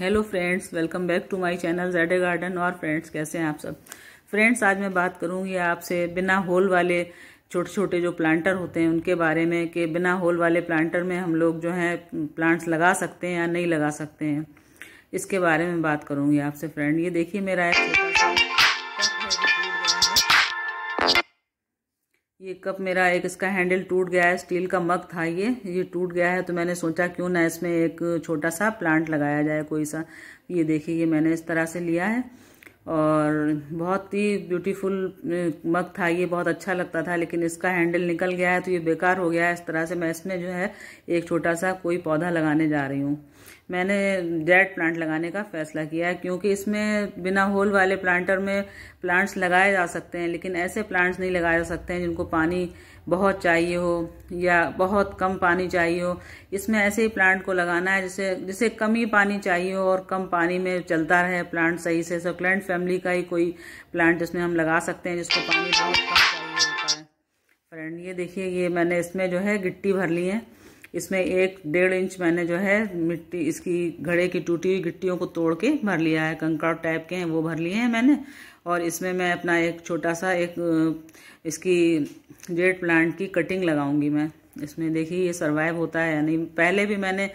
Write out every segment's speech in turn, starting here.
hello friends welcome back to my channel JD garden और friends कैसे हैं आप सब फ्रेंड्स आज मैं बात करूंगी आपसे बिना होल वाले छोटे छोटे जो प्लांटर होते हैं उनके बारे में कि बिना होल वाले प्लांटर में हम लोग जो हैं प्लांट्स लगा सकते हैं या नहीं लगा सकते हैं इसके बारे में बात करूँगी आपसे फ्रेंड ये देखिए मेरा एक छोटा ये कप मेरा एक इसका हैंडल टूट गया है स्टील का मग था ये ये टूट गया है तो मैंने सोचा क्यों ना इसमें एक छोटा सा प्लांट लगाया जाए कोई सा ये देखिए ये मैंने इस तरह से लिया है और बहुत ही ब्यूटीफुल मग था ये बहुत अच्छा लगता था लेकिन इसका हैंडल निकल गया है तो ये बेकार हो गया है इस तरह से मैं इसमें जो है एक छोटा सा कोई पौधा लगाने जा रही हूँ मैंने डेड प्लांट लगाने का फैसला किया है क्योंकि इसमें बिना होल वाले प्लांटर में प्लांट्स लगाए जा सकते हैं लेकिन ऐसे प्लांट्स नहीं लगाए जा सकते हैं जिनको पानी बहुत चाहिए हो या बहुत कम पानी चाहिए हो इसमें ऐसे ही प्लांट को लगाना है जिसे जिसे कम ही पानी चाहिए हो और कम पानी में चलता रहे प्लांट सही से सक्लेंट फैम फैमिली का ही कोई प्लांट जिसमें हम लगा सकते हैं जिसको पानी बहुत कम चाहिए होता है फ्रेंड ये देखिए ये मैंने इसमें जो है गिट्टी भर ली है इसमें एक डेढ़ इंच मैंने जो है मिट्टी इसकी घड़े की टूटी हुई गिट्टियों को तोड़ के भर लिया है कंकड़ टाइप के हैं वो भर लिए हैं मैंने और इसमें मैं अपना एक छोटा सा एक इसकी जेड प्लांट की कटिंग लगाऊंगी मैं इसमें देखिए ये सर्वाइव होता है यानी पहले भी मैंने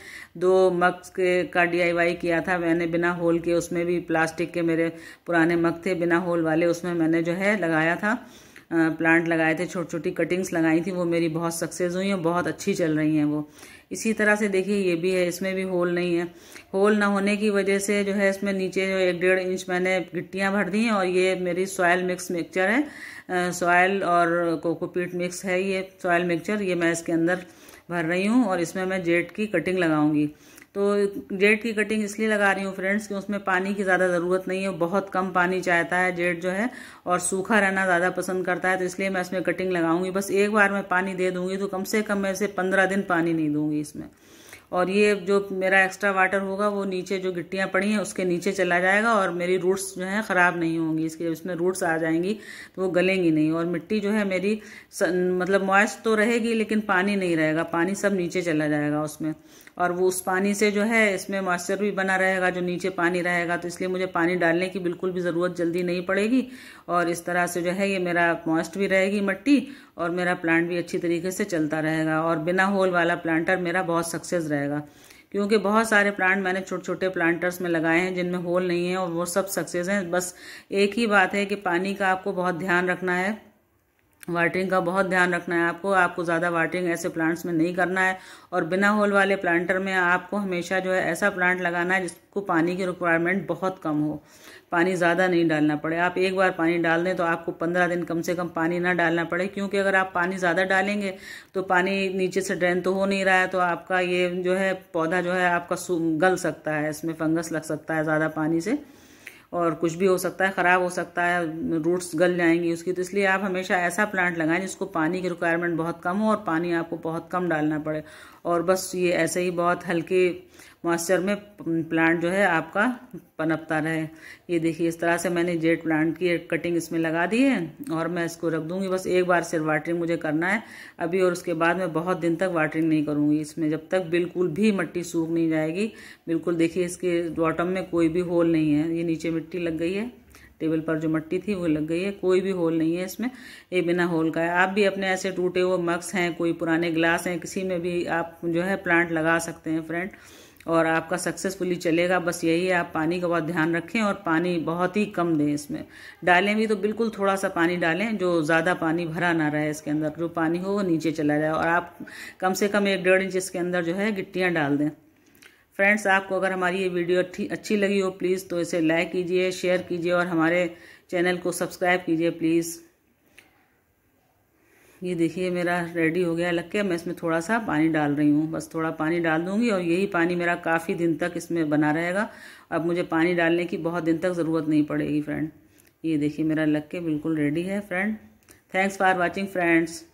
दो मग के का डीआईवाई किया था मैंने बिना होल के उसमें भी प्लास्टिक के मेरे पुराने मग थे बिना होल वाले उसमें मैंने जो है लगाया था प्लांट लगाए थे छोटी छोटी कटिंग्स लगाई थी वो मेरी बहुत सक्सेस हुई और बहुत अच्छी चल रही हैं वो इसी तरह से देखिए ये भी है इसमें भी होल नहीं है होल ना होने की वजह से जो है इसमें नीचे जो एक डेढ़ इंच मैंने गिट्टियाँ भर दी हैं और ये मेरी सॉयल मिक्स मिक्सचर है सॉयल और कोकोपीट मिक्स है ये सॉयल मिक्सचर ये मैं इसके अंदर भर रही हूँ और इसमें मैं जेट की कटिंग लगाऊंगी तो जेट की कटिंग इसलिए लगा रही हूँ फ्रेंड्स कि उसमें पानी की ज़्यादा ज़रूरत नहीं है बहुत कम पानी चाहता है जेट जो है और सूखा रहना ज़्यादा पसंद करता है तो इसलिए मैं इसमें कटिंग लगाऊंगी बस एक बार मैं पानी दे दूंगी तो कम से कम मैं इसे पंद्रह दिन पानी नहीं दूंगी इसमें और ये जो मेरा एक्स्ट्रा वाटर होगा वो नीचे जो गिट्टियाँ पड़ी हैं उसके नीचे चला जाएगा और मेरी रूट्स जो हैं ख़राब नहीं होंगी इसके उसमें रूट्स आ जाएंगी तो वो गलेंगी नहीं और मिट्टी जो है मेरी स, मतलब मॉइस्ट तो रहेगी लेकिन पानी नहीं रहेगा पानी सब नीचे चला जाएगा उसमें और वो उस पानी से जो है इसमें मॉइस्चर भी बना रहेगा जो नीचे पानी रहेगा तो इसलिए मुझे पानी डालने की बिल्कुल भी ज़रूरत जल्दी नहीं पड़ेगी और इस तरह से जो है ये मेरा मॉइस्ट भी रहेगी मिट्टी और मेरा प्लांट भी अच्छी तरीके से चलता रहेगा और बिना होल वाला प्लांटर मेरा बहुत सक्सेस रहेगा जाएगा क्योंकि बहुत सारे प्लांट मैंने छोटे छोटे प्लांटर्स में लगाए हैं जिनमें होल नहीं है और वो सब सक्सेस हैं बस एक ही बात है कि पानी का आपको बहुत ध्यान रखना है वाटरिंग का बहुत ध्यान रखना है आपको आपको ज़्यादा वाटरिंग ऐसे प्लांट्स में नहीं करना है और बिना होल वाले प्लांटर में आपको हमेशा जो है ऐसा प्लांट लगाना है जिसको पानी की रिक्वायरमेंट बहुत कम हो पानी ज़्यादा नहीं डालना पड़े आप एक बार पानी डाल दें तो आपको पंद्रह दिन कम से कम पानी ना डालना पड़े क्योंकि अगर आप पानी ज़्यादा डालेंगे तो पानी नीचे से ड्रेन तो हो नहीं रहा है तो आपका ये जो है पौधा जो है आपका गल सकता है इसमें फंगस लग सकता है ज़्यादा पानी से और कुछ भी हो सकता है ख़राब हो सकता है रूट्स गल जाएंगी उसकी तो इसलिए आप हमेशा ऐसा प्लांट लगाएं जिसको पानी की रिक्वायरमेंट बहुत कम हो और पानी आपको बहुत कम डालना पड़े और बस ये ऐसे ही बहुत हल्के मॉइस्चर में प्लांट जो है आपका पनपता रहे ये देखिए इस तरह से मैंने जेड प्लांट की कटिंग इसमें लगा दी है और मैं इसको रख दूंगी बस एक बार सिर्फ वाटरिंग मुझे करना है अभी और उसके बाद मैं बहुत दिन तक वाटरिंग नहीं करूँगी इसमें जब तक बिल्कुल भी मिट्टी सूख नहीं जाएगी बिल्कुल देखिए इसके बॉटम में कोई भी होल नहीं है ये नीचे मिट्टी लग गई है टेबल पर जो मट्टी थी वो लग गई है कोई भी होल नहीं है इसमें ये बिना होल का है आप भी अपने ऐसे टूटे हुए मक्स हैं कोई पुराने ग्लास हैं किसी में भी आप जो है प्लांट लगा सकते हैं फ्रेंड और आपका सक्सेसफुली चलेगा बस यही है आप पानी का बहुत ध्यान रखें और पानी बहुत ही कम दें इसमें डालें भी तो बिल्कुल थोड़ा सा पानी डालें जो ज़्यादा पानी भरा ना रहे इसके अंदर जो पानी हो वो नीचे चला जाए और आप कम से कम एक डेढ़ इंच इसके अंदर जो है गिट्टियाँ डाल दें फ्रेंड्स आपको अगर हमारी ये वीडियो अच्छी लगी हो प्लीज़ तो इसे लाइक कीजिए शेयर कीजिए और हमारे चैनल को सब्सक्राइब कीजिए प्लीज़ ये देखिए मेरा रेडी हो गया लग के मैं इसमें थोड़ा सा पानी डाल रही हूँ बस थोड़ा पानी डाल दूँगी और यही पानी मेरा काफ़ी दिन तक इसमें बना रहेगा अब मुझे पानी डालने की बहुत दिन तक ज़रूरत नहीं पड़ेगी फ्रेंड ये देखिए मेरा लग के बिल्कुल रेडी है friend thanks for watching friends